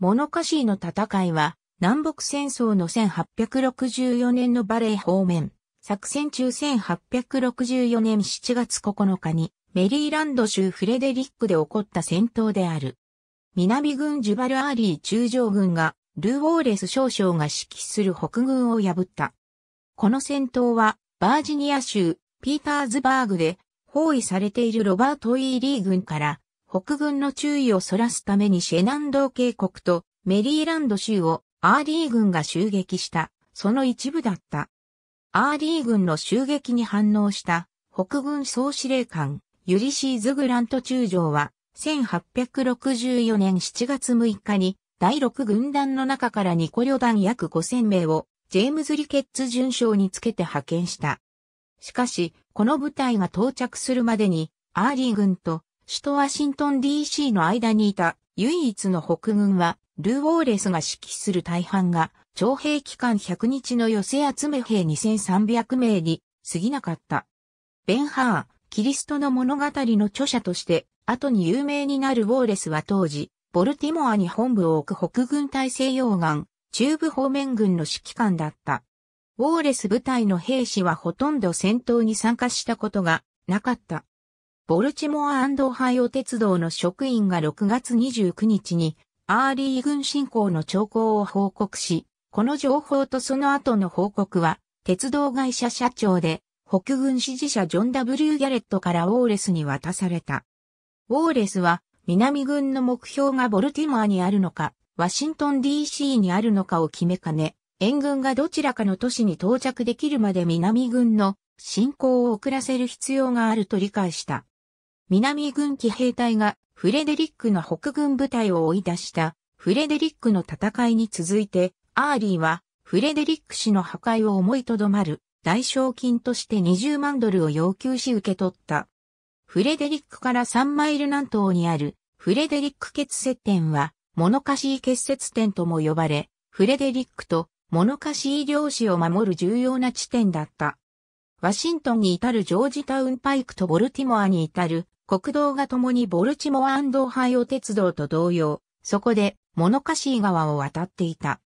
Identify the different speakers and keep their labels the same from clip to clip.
Speaker 1: モノカシーの戦いは、南北戦争の1864年のバレー方面、作戦中1864年7月9日に、メリーランド州フレデリックで起こった戦闘である。南軍ジュバルアーリー中将軍が、ルーウォーレス少将が指揮する北軍を破った。この戦闘は、バージニア州、ピーターズバーグで、包囲されているロバート・イーリー軍から、北軍の注意をそらすためにシェナンドー渓谷とメリーランド州をアーリー軍が襲撃した、その一部だった。アーリー軍の襲撃に反応した北軍総司令官ユリシーズ・グラント中将は1864年7月6日に第6軍団の中からニ個旅団約5000名をジェームズ・リケッツ巡将につけて派遣した。しかし、この部隊が到着するまでにアーリー軍と首都ワシントン DC の間にいた唯一の北軍は、ルーウォーレスが指揮する大半が、徴兵期間100日の寄せ集め兵2300名に過ぎなかった。ベンハー、キリストの物語の著者として、後に有名になるウォーレスは当時、ボルティモアに本部を置く北軍大西洋岸、中部方面軍の指揮官だった。ウォーレス部隊の兵士はほとんど戦闘に参加したことがなかった。ボルチモアオハイオ鉄道の職員が6月29日に、アーリー軍侵攻の兆候を報告し、この情報とその後の報告は、鉄道会社社長で、北軍支持者ジョン・ W・ ギャレットからウォーレスに渡された。ウォーレスは、南軍の目標がボルティモアにあるのか、ワシントン DC にあるのかを決めかね、援軍がどちらかの都市に到着できるまで南軍の進行を遅らせる必要があると理解した。南軍機兵隊がフレデリックの北軍部隊を追い出したフレデリックの戦いに続いて、アーリーはフレデリック氏の破壊を思いとどまる代償金として20万ドルを要求し受け取った。フレデリックから3マイル南東にあるフレデリック結節点は物シし結節点とも呼ばれ、フレデリックと物シし漁師を守る重要な地点だった。ワシントンに至るジョージタウンパイクとボルティモアに至る国道が共にボルチモアンドオハイオ鉄道と同様、そこでモノカシー川を渡っていた。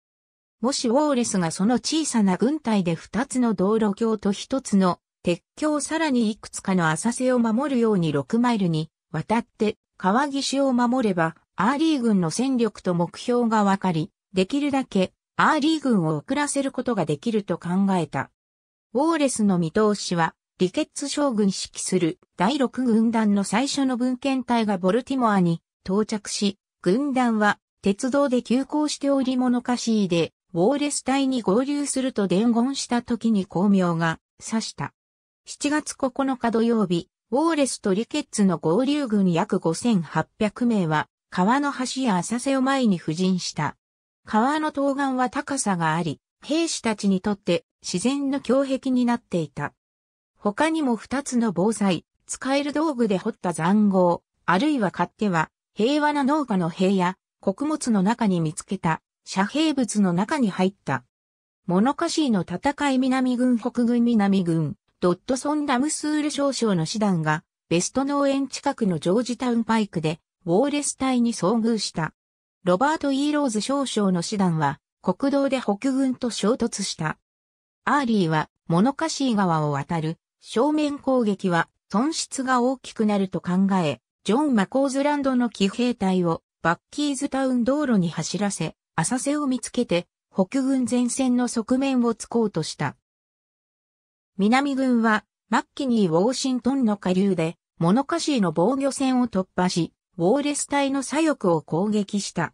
Speaker 1: もしウォーレスがその小さな軍隊で2つの道路橋と1つの鉄橋さらにいくつかの浅瀬を守るように6マイルに渡って川岸を守れば、アーリー軍の戦力と目標が分かり、できるだけアーリー軍を遅らせることができると考えた。ウォーレスの見通しはリケッツ将軍指揮する第6軍団の最初の文献隊がボルティモアに到着し、軍団は鉄道で急行しておりものかしいでウォーレス隊に合流すると伝言した時に光明が刺した。7月9日土曜日、ウォーレスとリケッツの合流軍約5800名は、川の橋や浅瀬を前に布陣した。川の東岸は高さがあり、兵士たちにとって自然の胸壁になっていた。他にも2つの防災、使える道具で掘った残壕、あるいは買っては、平和な農家の塀や、穀物の中に見つけた、遮蔽物の中に入った。物カシーの戦い南軍北軍南軍、ドットソン・ラムスール少将の師団が、ベスト農園近くのジョージタウンパイクで、ウォーレス隊に遭遇した。ロバート・イーローズ少将の師団は、国道で北軍と衝突した。アーリーは、物カシー川を渡る、正面攻撃は損失が大きくなると考え、ジョン・マコーズランドの騎兵隊をバッキーズタウン道路に走らせ、浅瀬を見つけて北軍前線の側面を突こうとした。南軍はマッキニー・ウォーシントンの下流でモノカシーの防御線を突破し、ウォーレス隊の左翼を攻撃した。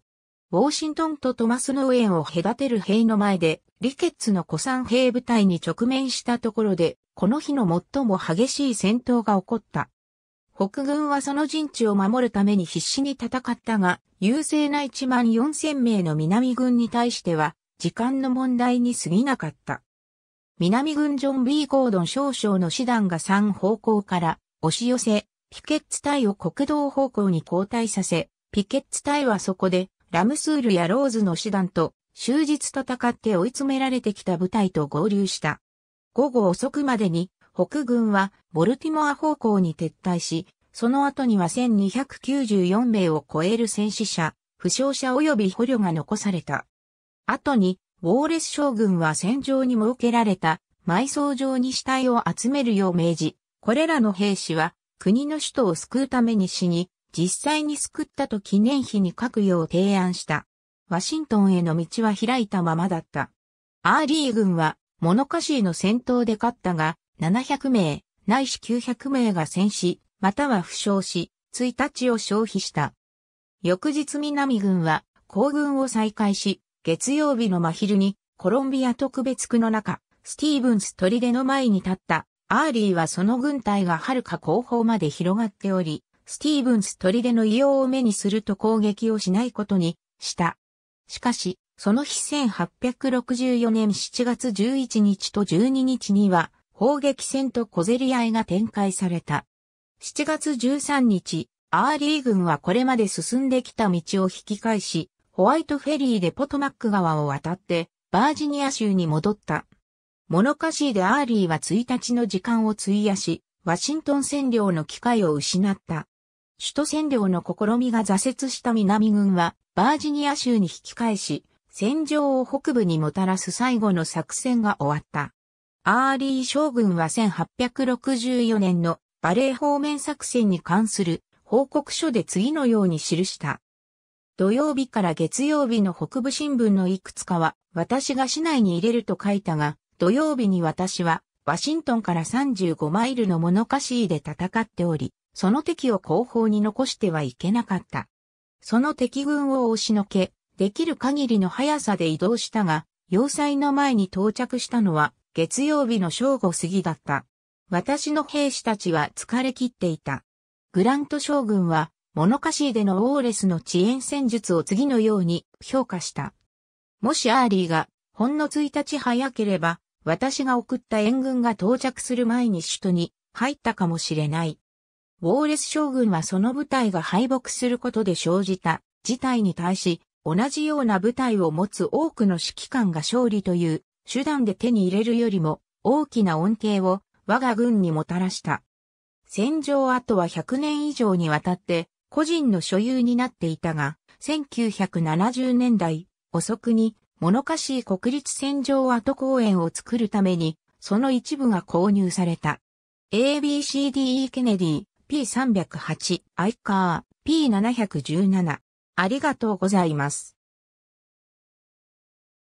Speaker 1: ウォーシントンとトマス農ンを隔てる塀の前でリケッツの古参兵部隊に直面したところで、この日の最も激しい戦闘が起こった。北軍はその陣地を守るために必死に戦ったが、優勢な1万4000名の南軍に対しては、時間の問題に過ぎなかった。南軍ジョン・ B・ ゴードン少将の師団が3方向から押し寄せ、ピケッツ隊を国道方向に後退させ、ピケッツ隊はそこでラムスールやローズの師団と終日戦って追い詰められてきた部隊と合流した。午後遅くまでに北軍はボルティモア方向に撤退し、その後には1294名を超える戦死者、負傷者及び捕虜が残された。後に、ウォーレス将軍は戦場に設けられた埋葬場に死体を集めるよう命じ、これらの兵士は国の首都を救うために死に、実際に救ったと記念碑に書くよう提案した。ワシントンへの道は開いたままだった。アーリー軍は、モノカシーの戦闘で勝ったが、700名、ないし900名が戦死、または負傷し、1日を消費した。翌日南軍は、行軍を再開し、月曜日の真昼に、コロンビア特別区の中、スティーブンス砦の前に立った、アーリーはその軍隊が遥か後方まで広がっており、スティーブンス砦の異様を目にすると攻撃をしないことにした。しかし、その日1864年7月11日と12日には、砲撃戦と小競り合いが展開された。7月13日、アーリー軍はこれまで進んできた道を引き返し、ホワイトフェリーでポトマック川を渡って、バージニア州に戻った。モノカシーでアーリーは1日の時間を費やし、ワシントン占領の機会を失った。首都占領の試みが挫折した南軍は、バージニア州に引き返し、戦場を北部にもたらす最後の作戦が終わった。アーリー将軍は1864年のバレー方面作戦に関する報告書で次のように記した。土曜日から月曜日の北部新聞のいくつかは、私が市内に入れると書いたが、土曜日に私は、ワシントンから35マイルのモノカシーで戦っており、その敵を後方に残してはいけなかった。その敵軍を押しのけ、できる限りの速さで移動したが、要塞の前に到着したのは月曜日の正午過ぎだった。私の兵士たちは疲れ切っていた。グラント将軍は、モノカシーでのウォーレスの遅延戦術を次のように評価した。もしアーリーが、ほんの1日早ければ、私が送った援軍が到着する前に首都に入ったかもしれない。ウォーレス将軍はその部隊が敗北することで生じた事態に対し、同じような部隊を持つ多くの指揮官が勝利という手段で手に入れるよりも大きな恩恵を我が軍にもたらした。戦場跡は100年以上にわたって個人の所有になっていたが、1970年代遅くに物かしい国立戦場跡公園を作るために、その一部が購入された。ABCDE ケネディ、P308、アイカー、P717。ありがとうございます。